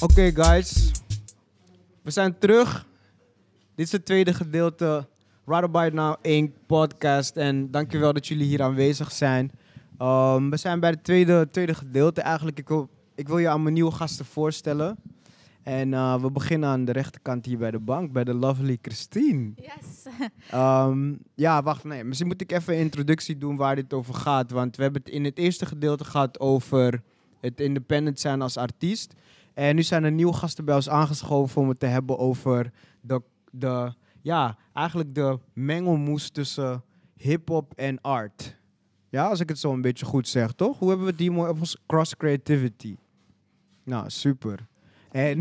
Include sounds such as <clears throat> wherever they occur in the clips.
Oké guys, we zijn terug. Dit is het tweede gedeelte Right By Now Inc. podcast. En dankjewel dat jullie hier aanwezig zijn. Ehm, we zijn bij het tweede, tweede gedeelte eigenlijk. Ik wil, ik wil je aan mijn nieuwe gasten voorstellen. En eh, we beginnen aan de rechterkant hier bij de bank, bij de lovely Christine. Yes. Ehm, ja, wacht, nee. Misschien moet ik even een introductie doen waar dit over gaat. Want we hebben het in het eerste gedeelte gehad over het independent zijn als artiest. En nu zijn er nieuwe gasten bij ons aangeschoven om het te hebben over de, de ja, eigenlijk de mengelmoes tussen hip-hop en art. Ja, als ik het zo een beetje goed zeg, toch? Hoe hebben we die mooi cross creativity? Nou, super. En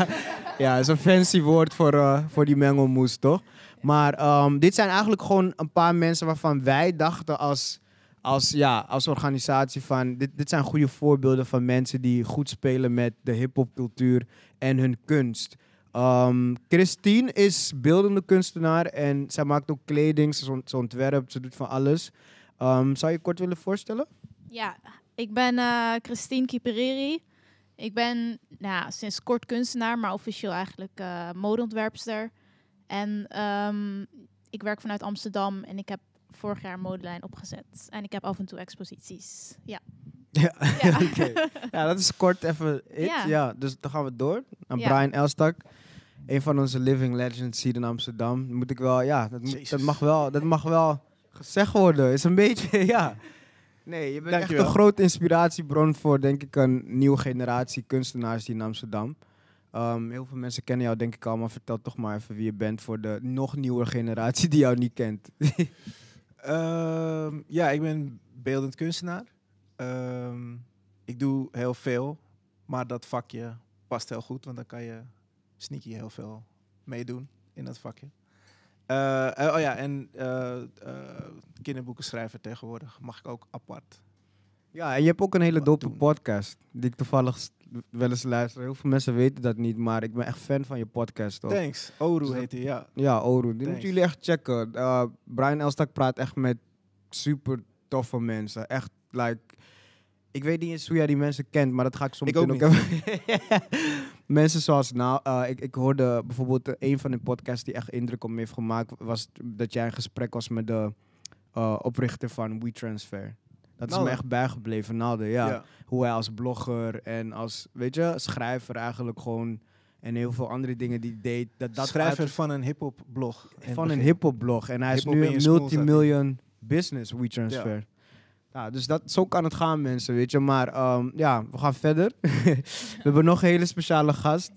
<laughs> ja, dat is een fancy woord voor, eh, voor die mengelmoes, toch? Maar ehm, dit zijn eigenlijk gewoon een paar mensen waarvan wij dachten als als, ja, als organisatie van... Dit, dit zijn goede voorbeelden van mensen die goed spelen met de hip-hopcultuur en hun kunst. Ehm, Christine is beeldende kunstenaar en zij maakt ook kleding, ze, ont ze ontwerpt, ze doet van alles. Ehm, zou je kort willen voorstellen? Ja, ik ben eh, Christine Kipereri. Ik ben nou, sinds kort kunstenaar, maar officieel eigenlijk uh, modeontwerpster. En ehm, ik werk vanuit Amsterdam en ik heb vorig jaar modelijn opgezet. En ik heb af en toe exposities. Ja. <laughs> Ja, ja. <laughs> ja dat is kort even it. Ja. dus dan gaan we door naar Brian Elstak. Een van onze living legends hier in Amsterdam. Moet ik wel, ja, dat, dat mag, wel, dat mag wel gezegd worden. Is een beetje, <laughs> ja. Nee, je bent echt een grote inspiratiebron voor, denk ik, een nieuwe generatie kunstenaars hier in Amsterdam. Ehm, heel veel mensen kennen jou, denk ik, allemaal. Vertel toch maar even wie je bent voor de nog nieuwe generatie die jou niet kent. Ehm, ja, ik ben beeldend kunstenaar. Ehm, ik doe heel veel, maar dat vakje past heel goed, want dan kan je sneaky heel veel meedoen in dat vakje. Uh, oh ja, en uh, uh, tegenwoordig mag ik ook apart. Ja, en je hebt ook een hele dope podcast die ik toevallig wel eens luisteren. Heel veel mensen weten dat niet, maar ik ben echt fan van je podcast. Thanks. Oru heet hij, ja. Ja, Oru. Die jullie echt checken. Eh, Brian Elstak praat echt met super toffe mensen. Echt, like... Ik weet niet eens hoe jij die mensen kent, maar dat ga ik soms ik ook, even... <laughs> mensen zoals nou, eh, ik, ik hoorde bijvoorbeeld een van de podcasts die echt indruk op me heeft gemaakt, was dat jij een gesprek was met de eh, oprichter van WeTransfer. Dat is me echt bijgebleven, Nalde, ja. ja. Hoe hij als blogger en als, weet je, schrijver eigenlijk gewoon... En heel veel andere dingen die deed. Dat, dat Schrijver van een hip blog. Van een hip blog. En hij is nu een multimillion business WeTransfer. Ja. dus dat, zo kan het gaan, mensen, weet je. Maar ehm, ja, we gaan verder. <laughs> we hebben nog een hele speciale gast.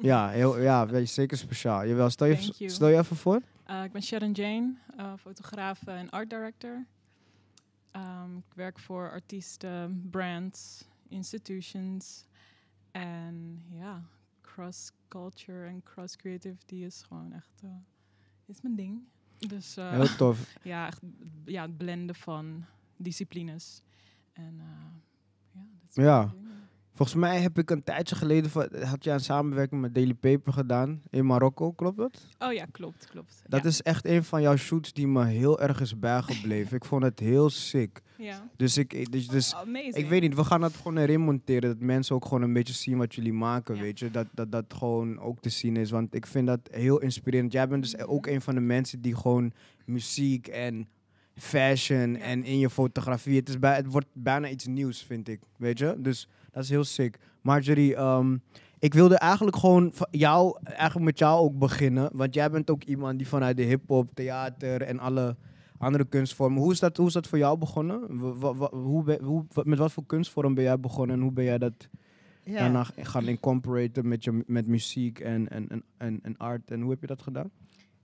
Ja, heel, ja zeker speciaal. Jawel, stel je, stel je even voor. Eh, ik ben Sharon Jane, uh, fotograaf en art director. Ehm, ik werk voor artiesten, brands, institutions. En ja, cross-culture en cross-creativity is gewoon echt eh, is mijn ding. Dus, eh, Heel tof. <laughs> ja, echt, ja, het blenden van disciplines. En eh, ja, dat is ja. Volgens mij heb ik een tijdje geleden had je een samenwerking met Daily Paper gedaan in Marokko, klopt dat? Oh ja, klopt, klopt. Dat is echt een van jouw shoots die me heel erg is bijgebleven. ik vond het heel sick. Ja. Dus ik, dus, dus oh, ik weet niet, we gaan dat gewoon erin Dat mensen ook gewoon een beetje zien wat jullie maken, weet je. Dat, dat dat gewoon ook te zien is. Want ik vind dat heel inspirerend. Jij bent dus mhm. ook een van de mensen die gewoon muziek en fashion en in je fotografie. Het, is bij, het wordt bijna iets nieuws, vind ik. Weet je? Dus dat is heel sick. Marjorie, ehm, ik wilde eigenlijk gewoon jou, eigenlijk met jou ook beginnen. Want jij bent ook iemand die vanuit de hip-hop, theater en alle andere kunstvormen. Hoe is dat, hoe is dat voor jou begonnen? hoe hoe, met wat voor kunstvorm ben jij begonnen en hoe ben jij dat daarna gaan incorporeren met, je, met muziek en, en, en, en, en art? En hoe heb je dat gedaan?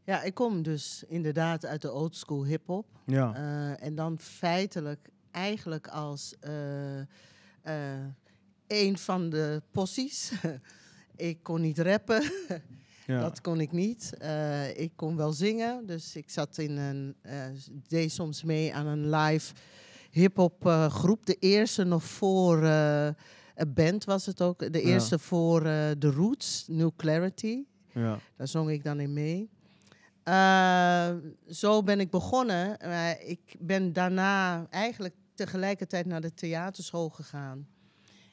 Ja, ik kom dus inderdaad uit de oldschool hip-hop. Ja. Eh, en dan feitelijk eigenlijk als eh, eh, een van de possies. <laughs> ik kon niet rappen. <laughs> Dat kon ik niet. ik kon wel zingen. Dus ik zat in een. deed soms mee aan een live hip-hop groep. De eerste nog voor. een band was het ook. De eerste voor The Roots, New Clarity. Ja. Daar zong ik dan in mee. Eh, zo ben ik begonnen. Eh, ik ben daarna eigenlijk tegelijkertijd naar de theaterschool gegaan.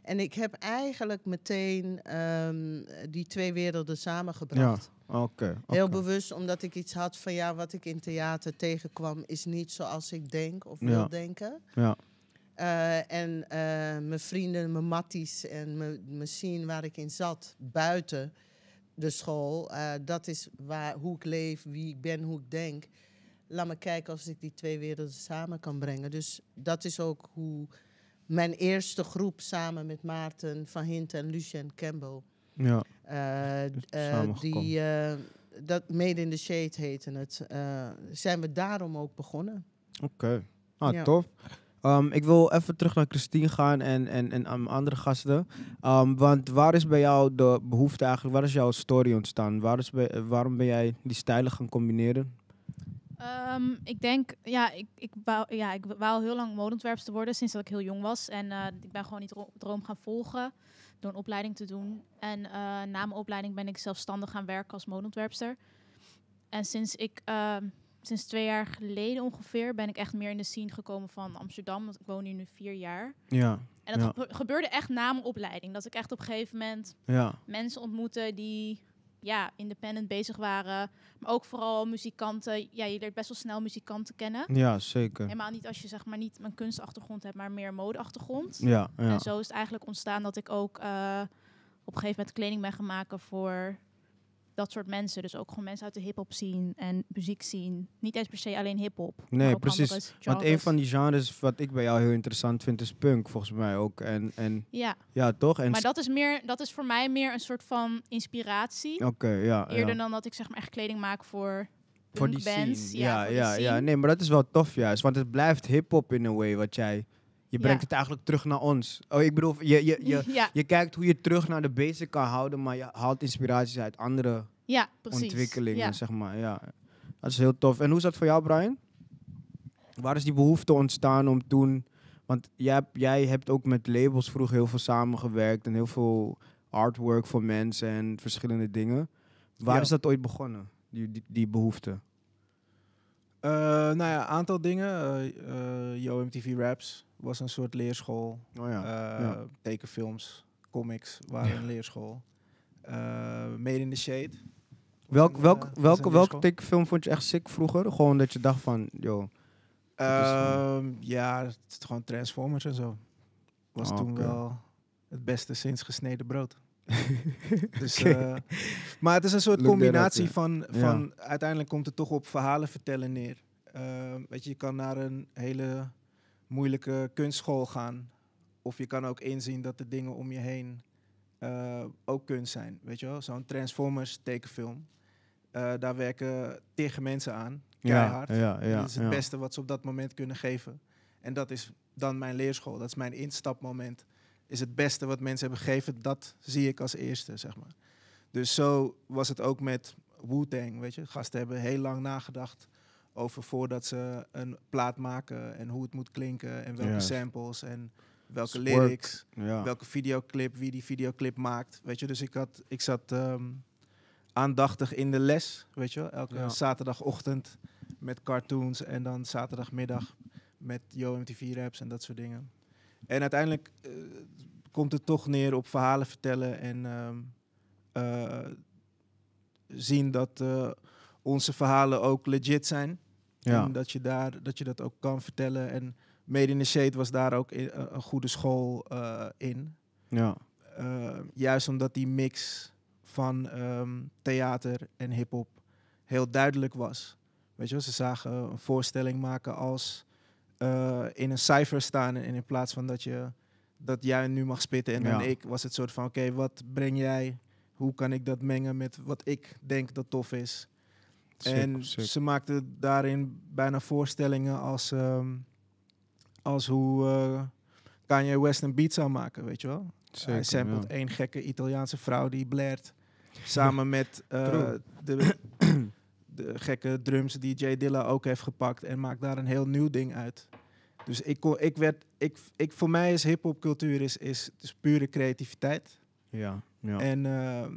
En ik heb eigenlijk meteen ehm, die twee werelden samengebracht. Ja, oké. Heel bewust, omdat ik iets had van ja, wat ik in theater tegenkwam is niet zoals ik denk of wil denken. Ja. Uh, en mijn vrienden, mijn matties en mijn zien waar ik in zat, buiten, de school. Eh, dat is waar, hoe ik leef, wie ik ben, hoe ik denk. Laat me kijken als ik die twee werelden samen kan brengen. Dus dat is ook hoe mijn eerste groep samen met Maarten van Hint en Lucien Campbell. Ja. Eh, eh, die, dat Made in the Shade heette het. zijn we daarom ook begonnen. Oké. Ah, tof. Ehm, ik wil even terug naar Christine gaan en, en, en aan andere gasten. Ehm, want waar is bij jou de behoefte eigenlijk? Waar is jouw story ontstaan? Waar is waarom ben jij die stijlen gaan combineren? Ehm, ik denk, ja, ik, ik, wou, ja, ik wou heel lang modeontwerpster worden sinds dat ik heel jong was. En eh, ik ben gewoon die droom gaan volgen door een opleiding te doen. En eh, na mijn opleiding ben ik zelfstandig gaan werken als modeontwerpster. En sinds ik sinds twee jaar geleden ongeveer ben ik echt meer in de scene gekomen van Amsterdam. Want ik woon hier nu vier jaar. Ja. En dat gebeurde echt na mijn opleiding. Dat ik echt op een gegeven moment ja. mensen ontmoette die ja, independent bezig waren. Maar ook vooral muzikanten. Ja, je leert best wel snel muzikanten kennen. Ja, zeker. Helemaal niet als je zeg maar niet een kunstachtergrond hebt, maar meer modeachtergrond. Ja, ja. En zo is het eigenlijk ontstaan dat ik ook eh, op een gegeven moment kleding ben gaan maken voor dat soort mensen. Dus ook gewoon mensen uit de hip-hop zien en muziek zien. Niet eens per se alleen hip-hop. Nee, precies. Want een van die genres wat ik bij jou heel interessant vind is punk, volgens mij ook. En, en, ja. ja, toch? En maar dat is, meer, dat is voor mij meer een soort van inspiratie. Oké, ja. Eerder dan dat ik zeg maar echt kleding maak voor voor die bands. Ja, ja, ja, ja, Nee, maar dat is wel tof juist. Want het blijft hip-hop in een way wat jij je brengt het eigenlijk terug naar ons. Oh, ik bedoel, je, je, je, <laughs> je kijkt hoe je terug naar de basic kan houden, maar je haalt inspiraties uit andere ja, ontwikkelingen, zeg maar. Ja. Dat is heel tof. En hoe is dat voor jou, Brian? Waar is die behoefte ontstaan om toen... Want jij, hebt, jij hebt ook met labels vroeger heel veel samengewerkt en heel veel artwork voor mensen en verschillende dingen. Waar is dat ooit begonnen, die, die, die behoefte? Eh, nou ja, een aantal dingen. Uh, Yo MTV Raps was een soort leerschool. Oh eh, ja. Tekenfilms, comics waren een leerschool. Eh, Made in the Shade. Welk, welk eh, welk, welke, tekenfilm vond je echt sick vroeger? Gewoon dat je dacht van, joh. Ehm, ja, het is gewoon Transformers en zo. Was oh, toen wel het beste sinds gesneden brood. <laughs> dus, maar het is een soort combinatie van, van uiteindelijk komt het toch op verhalen vertellen neer. Ehm, weet je, je kan naar een hele moeilijke kunstschool gaan. Of je kan ook inzien dat de dingen om je heen eh, ook kunst zijn. Weet je wel, zo'n Transformers tekenfilm. Eh, daar werken tegen mensen aan. Keihard. Ja, dat is het beste wat ze op dat moment kunnen geven. En dat is dan mijn leerschool. Dat is mijn instapmoment. Is het beste wat mensen hebben gegeven. Dat zie ik als eerste, zeg maar. Dus zo was het ook met Wu-Tang, weet je. Gasten hebben heel lang nagedacht over voordat ze een plaat maken en hoe het moet klinken en welke samples en welke lyrics, welke videoclip, wie die videoclip maakt. Weet je, dus ik, had, ik zat ehm, aandachtig in de les, weet je, elke zaterdagochtend met cartoons en dan zaterdagmiddag met Yo MTV raps en dat soort dingen. En uiteindelijk eh, komt het toch neer op verhalen vertellen en ehm, eh, zien dat eh, onze verhalen ook legit zijn. Ja. dat je, daar, dat je dat ook kan vertellen. En Made in the Shade was daar ook eh, een goede school eh, in. Ja. Ehm, juist omdat die mix van ehm, theater en hip-hop heel duidelijk was. Weet je ze zagen een voorstelling maken als eh, in een cijfer staan. En in plaats van dat, je, dat jij nu mag spitten en ik, was het soort van: oké, wat breng jij? Hoe kan ik dat mengen met wat ik denk dat tof is? en ze maakte daarin bijna voorstellingen als, ehm, als hoe eh, Kanye West een beat zou maken, weet je wel. Zeker, Hij sampled één gekke Italiaanse vrouw die blaert samen <laughs> met eh, de, <clears throat> de gekke drums die Jay Dilla ook heeft gepakt en maakt daar een heel nieuw ding uit. Dus ik, kon, ik werd, ik, ik, voor mij is hip-hop cultuur is, is, pure creativiteit. Ja, ja. En ehm,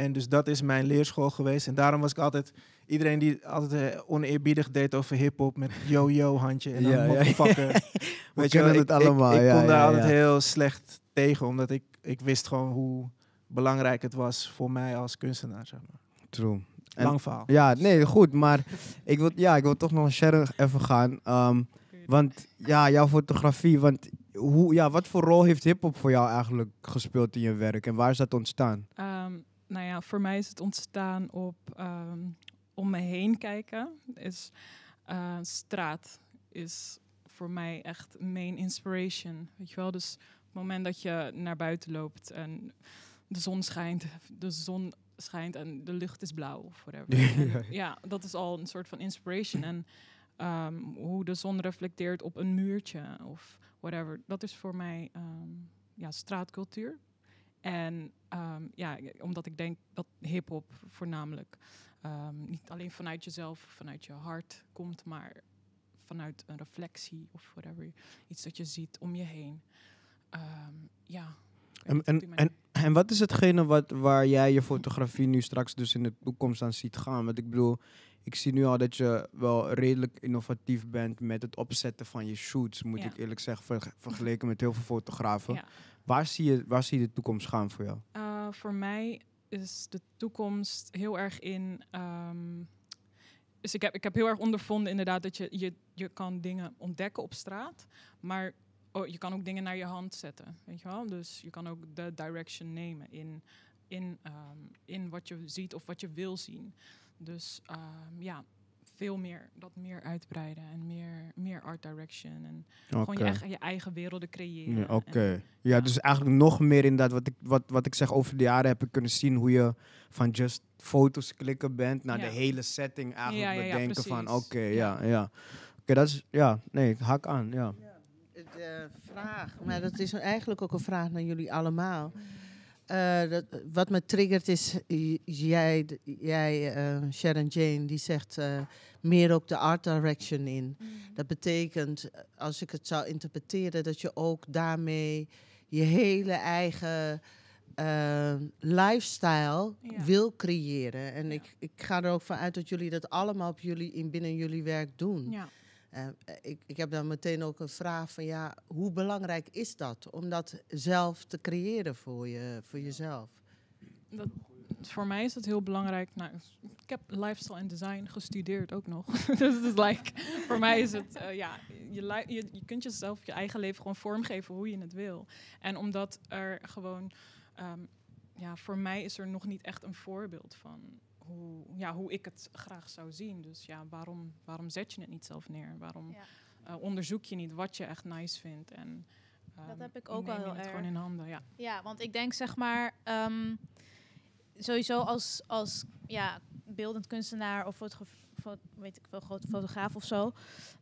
en dus dat is mijn leerschool geweest. En daarom was ik altijd iedereen die altijd eh, oneerbiedig deed over hip-hop met yo-yo handje en dan ja, Ja, ja. <laughs> We je het ik, allemaal. Ik, kon daar altijd heel slecht tegen, omdat ik, ik wist gewoon hoe belangrijk het was voor mij als kunstenaar. Zeg maar. True. En, Lang verhaal. Ja, nee, goed. Maar ik wil, ja, ik wil toch nog een verder even gaan. Ehm, want ja, jouw fotografie. Want hoe, ja, wat voor rol heeft hip-hop voor jou eigenlijk gespeeld in je werk en waar is dat ontstaan? Ehm, nou ja, voor mij is het ontstaan op ehm, om me heen kijken. Is, eh, straat is voor mij echt main inspiration. Weet je wel, dus het moment dat je naar buiten loopt en de zon schijnt, de zon schijnt en de lucht is blauw of whatever. <laughs> ja, dat is al een soort van inspiration. En ehm, hoe de zon reflecteert op een muurtje of whatever, dat is voor mij ehm, ja, straatcultuur. En ehm, ja, omdat ik denk dat hip-hop voornamelijk ehm, niet alleen vanuit jezelf, vanuit je hart komt, maar vanuit een reflectie of whatever. Iets dat je ziet om je heen. Ehm, ja. En, en, en, wat is hetgene wat, waar jij je fotografie nu straks dus in de toekomst aan ziet gaan? Want ik bedoel, ik zie nu al dat je wel redelijk innovatief bent met het opzetten van je shoots, moet ik eerlijk zeggen, vergeleken met heel veel fotografen. Ja. Waar zie je, waar zie je de toekomst gaan voor jou? Eh, voor mij is de toekomst heel erg in. Ehm, dus ik heb, ik heb heel erg ondervonden inderdaad dat je, je, je kan dingen ontdekken op straat, maar oh, je kan ook dingen naar je hand zetten, weet je wel? Dus je kan ook de direction nemen in, in, ehm, in wat je ziet of wat je wil zien. Dus ehm, ja, veel meer dat meer uitbreiden en meer, meer art direction. En gewoon je eigen, je eigen werelden creëren. Ja, Oké. Ja, dus eigenlijk nog meer inderdaad, wat ik, wat, wat ik zeg over de jaren heb ik kunnen zien hoe je van just foto's klikken bent naar de hele setting eigenlijk bedenken van oké, ja, ja. Oké, dat is, ja, nee, hak aan, ja. De vraag, maar dat is eigenlijk ook een vraag naar jullie allemaal. Eh, dat, eh, wat me triggert is jij, jij eh, Sharon Jane, die zegt meer ook de art direction in. Mm. Dat betekent, als ik het zou interpreteren, dat je ook daarmee je hele eigen lifestyle wil creëren. En ik, ik ga er ook vanuit dat jullie dat allemaal op jullie, in binnen jullie werk doen. Ja. Eh, ik, ik heb dan meteen ook een vraag van ja, hoe belangrijk is dat om dat zelf te creëren voor, je, voor jezelf? voor mij is dat heel belangrijk. Nou, ik heb lifestyle en design gestudeerd ook nog. <laughs> dus het is like, voor mij is het, eh, ja, je, je, je, kunt jezelf je eigen leven gewoon vormgeven hoe je het wil. En omdat er gewoon, ehm, ja, voor mij is er nog niet echt een voorbeeld van hoe, ja, hoe ik het graag zou zien. Dus ja, waarom, waarom zet je het niet zelf neer? Waarom eh, onderzoek je niet wat je echt nice vindt? En, ehm, dat heb ik ook wel heel erg. gewoon in handen, ja. Ja, want ik denk zeg maar... Ehm, sowieso als, als ja, beeldend kunstenaar of weet ik veel, grote fotograaf of zo...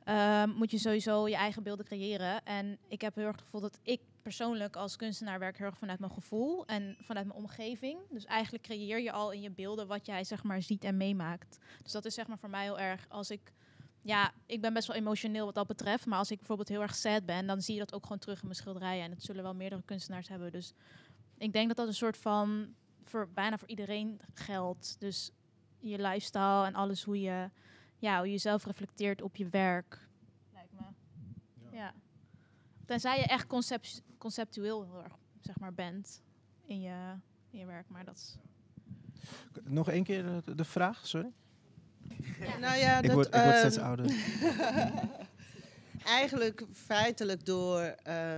Ehm, moet je sowieso je eigen beelden creëren. En ik heb heel erg het gevoel dat ik persoonlijk als kunstenaar werk heel erg vanuit mijn gevoel en vanuit mijn omgeving. Dus eigenlijk creëer je al in je beelden wat jij zeg maar ziet en meemaakt. Dus dat is zeg maar voor mij heel erg als ik ja, ik ben best wel emotioneel wat dat betreft, maar als ik bijvoorbeeld heel erg sad ben, dan zie je dat ook gewoon terug in mijn schilderijen en dat zullen wel meerdere kunstenaars hebben. Dus ik denk dat dat een soort van voor bijna voor iedereen geldt. Dus je lifestyle en alles hoe je ja, hoe jezelf reflecteert op je werk. Lijkt me. ja. ja. Tenzij je echt concept, conceptueel heel erg, zeg maar, bent in je, in je werk. Maar dat Nog één keer de, vraag, sorry. Nou ja, ik, word, ik word steeds ehm, ouder. <laughs> Eigenlijk feitelijk door eh,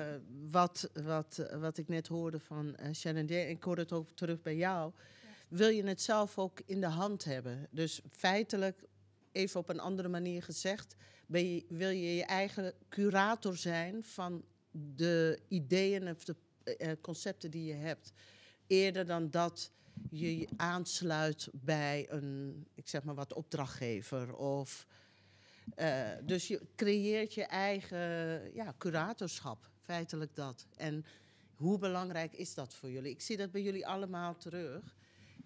wat, wat, wat ik net hoorde van eh, Shannon D. en ik hoor het ook terug bij jou, wil je het zelf ook in de hand hebben. Dus feitelijk even op een andere manier gezegd, ben je, wil je je eigen curator zijn van de ideeën of de eh, eh, concepten die je hebt. Eerder dan dat je, je aansluit bij een, ik zeg maar wat, opdrachtgever of... Eh, dus je creëert je eigen ja, curatorschap, feitelijk dat. En hoe belangrijk is dat voor jullie? Ik zie dat bij jullie allemaal terug.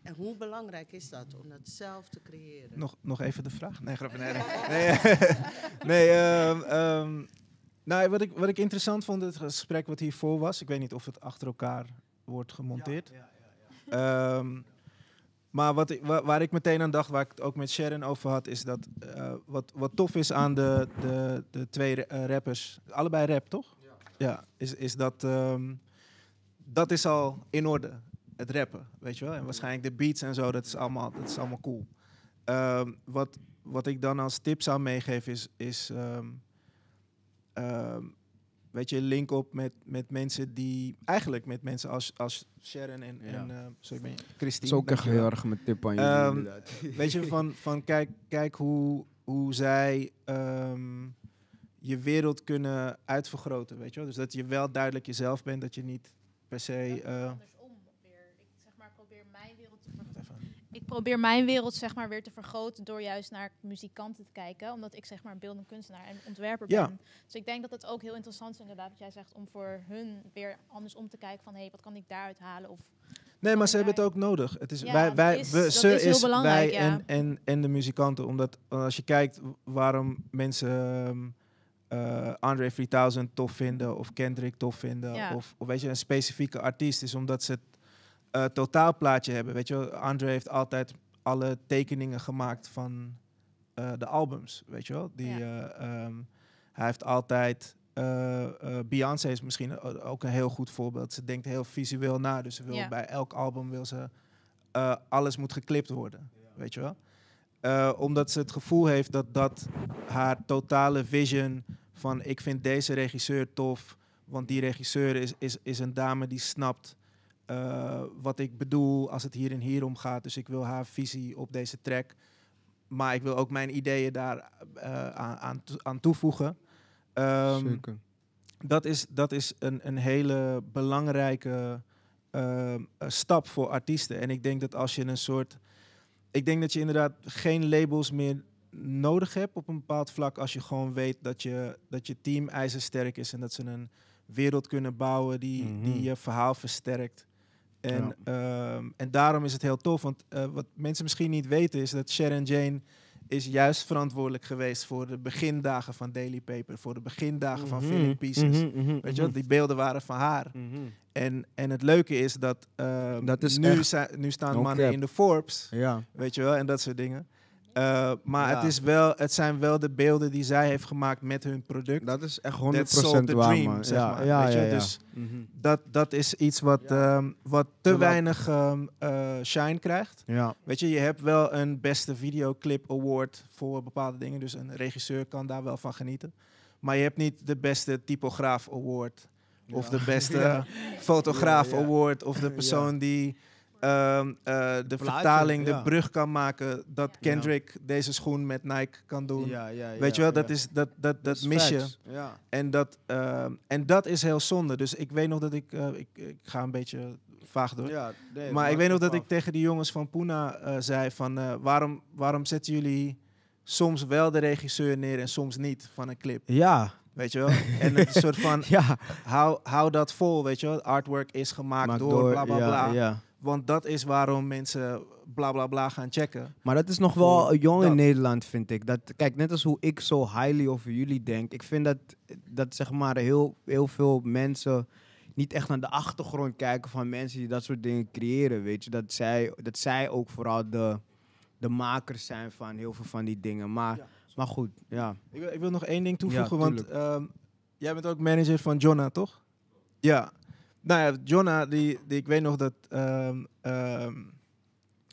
En hoe belangrijk is dat om dat zelf te creëren? Nog, nog even de vraag? Nee, grap. Nee, <laughs> nee. <laughs> nee ehm, ehm, nou, wat, ik, wat ik interessant vond, het gesprek wat hiervoor was. Ik weet niet of het achter elkaar wordt gemonteerd. Ja, ja, ja, ehm, maar wat, waar, waar, ik meteen aan dacht, waar ik het ook met Sharon over had, is dat eh, wat, wat tof is aan de, de, de twee eh, rappers, allebei rap toch? Ja, is, is dat dat is al in orde het rappen, weet je wel. En waarschijnlijk de beats en zo, dat is allemaal, dat is allemaal cool. Ehm, wat, wat ik dan als tip zou meegeven is, is ehm, ehm, weet je, link op met, met mensen die, eigenlijk met mensen als, als Sharon en, ja. en uh, sorry, ben Christine. Zo krijg je heel erg mijn tip aan je. <laughs> weet je, van, van kijk, kijk hoe, hoe zij je wereld kunnen uitvergroten, weet je wel. Dus dat je wel duidelijk jezelf bent, dat je niet per se... Eh, ik probeer mijn wereld zeg maar weer te vergroten door juist naar muzikanten te kijken, omdat ik zeg maar beeldend kunstenaar en ontwerper ben. Dus ik denk dat het ook heel interessant is inderdaad wat jij zegt om voor hun weer anders om te kijken van hé, hey, wat kan ik daaruit halen of Nee, maar ze hebben het ook nodig. Het is, ja, wij, wij, ze is, wij en, en, en de muzikanten. Omdat eh, als je kijkt waarom mensen um, uh, 3000 tof vinden of Kendrick tof vinden. Of, of, weet je, een specifieke artiest is omdat ze Totaal eh, totaalplaatje hebben. Weet je, Andre heeft altijd alle tekeningen gemaakt van eh, de albums. Weet je wel? Die, eh, ehm, hij heeft altijd. Beyoncé is misschien ook een heel goed voorbeeld. Ze denkt heel visueel na. Dus ze wil bij elk album wil ze alles moet geklipt worden. Weet je wel? omdat ze het gevoel heeft dat dat haar totale vision van ik vind deze regisseur tof, want die regisseur is, is, is een dame die snapt eh, wat ik bedoel als het hier en hier om gaat. Dus ik wil haar visie op deze track. Maar ik wil ook mijn ideeën daar eh, aan, aan, toevoegen. Ehm, Zeker. Dat is, dat is een, een hele belangrijke ehm, eh, stap voor artiesten. En ik denk dat als je een soort. Ik denk dat je inderdaad geen labels meer nodig hebt op een bepaald vlak. Als je gewoon weet dat je, dat je team ijzersterk is en dat ze een wereld kunnen bouwen die, die mhm. je verhaal versterkt. En, ehm, en daarom is het heel tof. Want eh, wat mensen misschien niet weten is dat Sharon Jane is juist verantwoordelijk geweest voor de begindagen van Daily Paper, voor de begindagen van Philip mhm, mhm, Pieces. Mhm, weet je want die beelden waren van haar. En, en het leuke is dat, ehm, dat is nu, nu staan mannen in de Forbes. Ja. Weet je wel, en dat soort dingen. Eh, maar het, is wel, het zijn wel de beelden die zij heeft gemaakt met hun product. Dat is echt 100% waar, dream, man. Zeg maar, weet je? Dus mhm. dat, dat is iets wat, ehm, wat te weinig ehm, eh, shine krijgt. Weet je, je hebt wel een beste videoclip award voor bepaalde dingen. Dus een regisseur kan daar wel van genieten. Maar je hebt niet de beste typograaf award. Of de beste <laughs> fotograaf award. Of de persoon die... Ehm, eh, de vertaling, de brug kan maken. Dat Kendrick deze schoen met Nike kan doen. Weet je wel, dat, is, dat, dat, dat, mis En, dat, ehm, en dat is heel zonde. Dus ik weet nog dat ik... Eh, ik, ik, ga een beetje vaag door. maar ik weet nog dat ik tegen die jongens van Puna eh, zei van... waarom, waarom zetten jullie soms wel de regisseur neer en soms niet van een clip? Ja, Weet je wel? En een soort van, <laughs> ja. hou, hou dat vol, weet je wel? Artwork is gemaakt door, door, bla bla bla. Ja. Want dat is waarom mensen bla bla bla gaan checken. Maar dat is nog wel jong in Nederland, vind ik. Dat, kijk, net als hoe ik zo highly over jullie denk. Ik vind dat, dat zeg maar heel, heel veel mensen niet echt naar de achtergrond kijken van mensen die dat soort dingen creëren. Weet je, dat zij, dat zij ook vooral de, de makers zijn van heel veel van die dingen. Maar, maar goed, ja. Ik wil, ik wil nog één ding toevoegen, want ehm, jij bent ook manager van Jonna, toch? Ja nou ja, Jonna, die, die, ik weet nog dat ehm, ehm,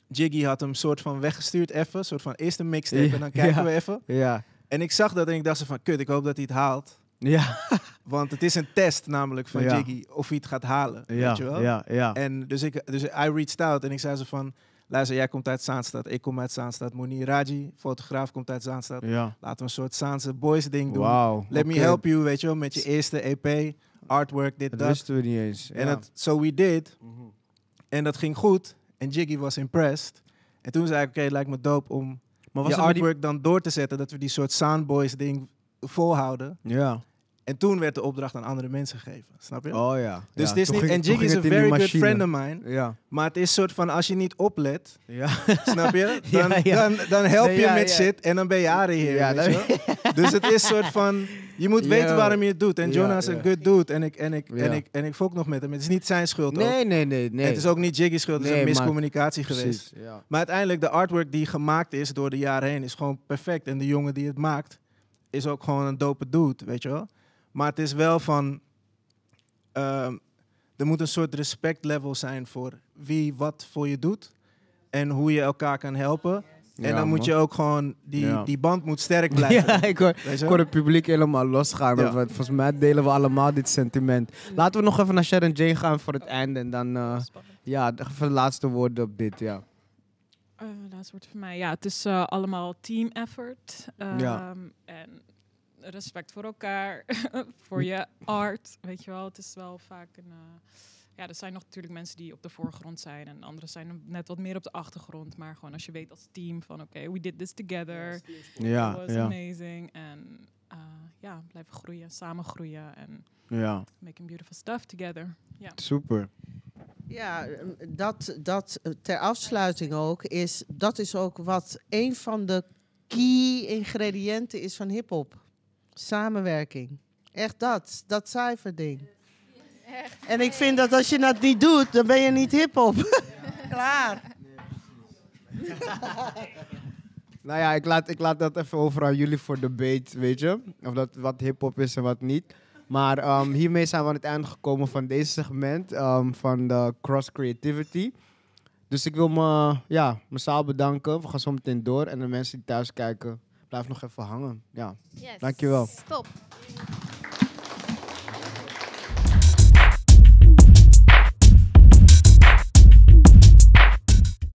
Jiggy had hem soort van weggestuurd even. soort van eerste een mixtape en dan kijken we even. Ja. En ik zag dat en ik dacht ze van, kut, ik hoop dat hij het haalt. Ja. Want het is een test namelijk van Jiggy of hij het gaat halen, weet je wel? Ja, ja. En dus ik, dus I reached out en ik zei ze van, luister, jij komt uit Zaanstad, ik kom uit Zaanstad. Moni Raji, fotograaf, komt uit Zaanstad. Laten we een soort Zaanse boys ding doen. Wow, Let me help you, weet je wel, met je eerste EP artwork, dit, dat. Dat wisten we niet eens. En ja. dat, so we did. Mhm. En dat ging goed. En Jiggy was impressed. En toen zei ik, oké, okay, lijkt me dope om maar was je artwork dan door te zetten. Dat we die soort Soundboys ding volhouden. Ja. En toen werd de opdracht aan andere mensen gegeven. Snap je? Oh ja. Dus Dit is niet, en Jiggy is een very good friend of mine. Ja. Maar het is soort van als je niet oplet, ja. snap je? <laughs> Dan, dan, dan help je met shit en dan ben je aardig hier. Ja, weet je? <laughs> dus het is soort van. Je moet weten waarom je het doet. En Jonah is een good dude. En ik, en, ik, en, ik, en ik nog met hem. Het is niet zijn schuld. Nee, nee, nee, nee. het is ook niet Jiggy's schuld. het is een miscommunicatie geweest. maar uiteindelijk, de artwork die gemaakt is door de jaren heen, is gewoon perfect. En de jongen die het maakt, is ook gewoon een dope dude, weet je wel. Maar het is wel van. Ehm, er moet een soort respect level zijn voor wie wat voor je doet en hoe je elkaar kan helpen. En dan moet je ook gewoon, die, die band moet sterk <laughs> blijven. ja, ik hoor, het publiek helemaal losgaan. Volgens mij delen we allemaal dit sentiment. Laten we nog even naar Sharon Jane gaan voor het einde. En dan, eh, ja, de laatste woorden op dit, ja. Eh, laatste woord voor mij. Ja, het is eh, allemaal team effort. Ehm, ja. en respect voor elkaar, <laughs> voor je art. Weet je wel, het is wel vaak een ja, er zijn nog natuurlijk mensen die op de voorgrond zijn en anderen zijn net wat meer op de achtergrond. Maar gewoon als je weet als team van oké, okay, we did this together. Ja, was amazing. En eh, ja, blijven groeien, samen groeien en ja. making beautiful stuff together. Super. Ja, ehm, dat, dat eh, ter afsluiting ook is, dat is ook wat een van de key ingrediënten is van hip-hop. Samenwerking. Echt dat, dat ding. En ik vind dat als je dat niet doet, dan ben je niet hip-hop. <laughs> Klaar. <laughs> nou ja, ik laat, ik laat dat even over aan jullie voor de debate, weet je. Of dat wat hip-hop is en wat niet. Maar ehm, hiermee zijn we aan het einde gekomen van deze segment ehm, van de Cross Creativity. Dus ik wil me, ja, me bedanken. We gaan zo meteen door. En de mensen die thuis kijken, blijf nog even hangen. Ja. Yes. Dankjewel. Stop.